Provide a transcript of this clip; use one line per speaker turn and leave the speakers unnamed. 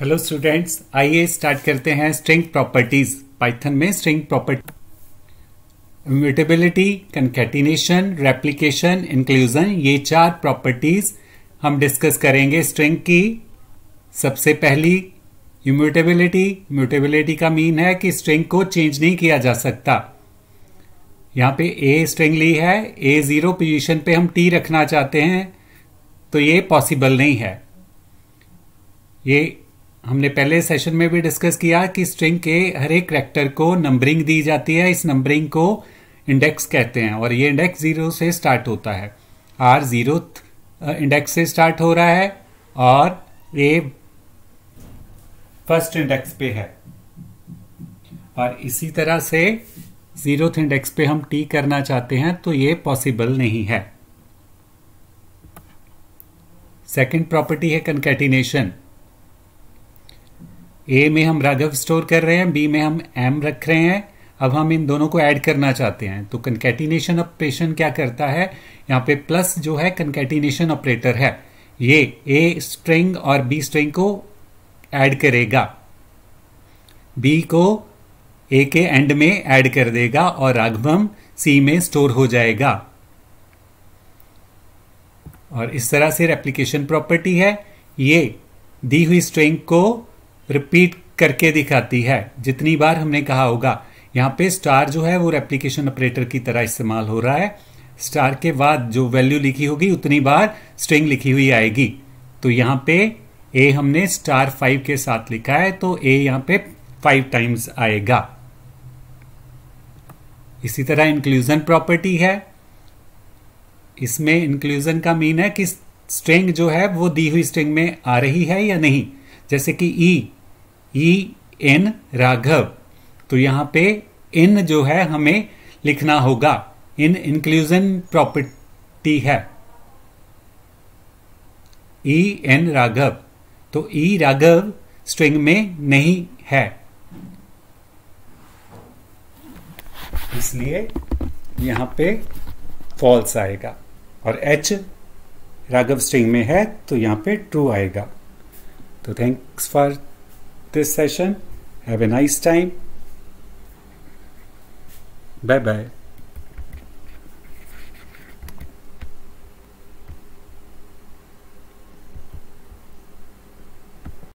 Hello students आइए start करते हैं स्ट्रिंग प्रॉपर्टीज पाइथन में string property immutability concatenation replication inclusion ये चार प्रॉपर्टीज हम डिस्कस करेंगे स्ट्रिंग की सबसे पहली इम्यूटेबिलिटी म्यूटेबिलिटी का मीन है कि स्ट्रिंग को चेंज नहीं किया जा सकता यहाँ पे ए स्ट्रिंग ली है ए जीरो पोजिशन पे हम टी रखना चाहते हैं तो ये पॉसिबल नहीं है ये हमने पहले सेशन में भी डिस्कस किया कि स्ट्रिंग के हर एक करेक्टर को नंबरिंग दी जाती है इस नंबरिंग को इंडेक्स कहते हैं और ये इंडेक्स जीरो से स्टार्ट होता है आर जीरो इंडेक्स से स्टार्ट हो रहा है और ए फर्स्ट इंडेक्स पे है और इसी तरह से जीरो इंडेक्स पे हम टी करना चाहते हैं तो ये पॉसिबल नहीं है सेकंड प्रॉपर्टी है कंकेटिनेशन ए में हम राघव स्टोर कर रहे हैं बी में हम एम रख रहे हैं अब हम इन दोनों को ऐड करना चाहते हैं तो कंकेटिनेशन ऑपरेशन क्या करता है यहाँ पे प्लस जो है कंकेटिनेशन ऑपरेटर है ये ए स्ट्रिंग और बी स्ट्रिंग को ऐड करेगा बी को ए के एंड में ऐड कर देगा और राघवम सी में स्टोर हो जाएगा और इस तरह से रेप्लीकेशन प्रॉपर्टी है ये दी हुई स्ट्रिंग को रिपीट करके दिखाती है जितनी बार हमने कहा होगा यहाँ पे स्टार जो है वो रेप्लीकेशन ऑपरेटर की तरह इस्तेमाल हो रहा है स्टार के बाद जो वैल्यू लिखी होगी उतनी बार स्ट्रिंग लिखी हुई आएगी तो यहाँ पे ए हमने स्टार फाइव के साथ लिखा है तो ए यहाँ पे फाइव टाइम्स आएगा इसी तरह इंक्लूजन प्रॉपर्टी है इसमें इंक्लूजन का मीन है कि स्ट्रिंग जो है वो दी हुई स्ट्रिंग में आ रही है या नहीं जैसे कि E e, E e N Raghav तो यहाँ पे इन जो है हमें लिखना होगा इन इंक्लूजन प्रॉपर्टी है ई e एन राघव तो ई e राघव स्ट्रिंग में नहीं है इसलिए यहां पे फॉल्स आएगा और एच राघव स्ट्रिंग में है तो यहां पे ट्रू आएगा तो thanks for this session. Have a nice time. Bye bye.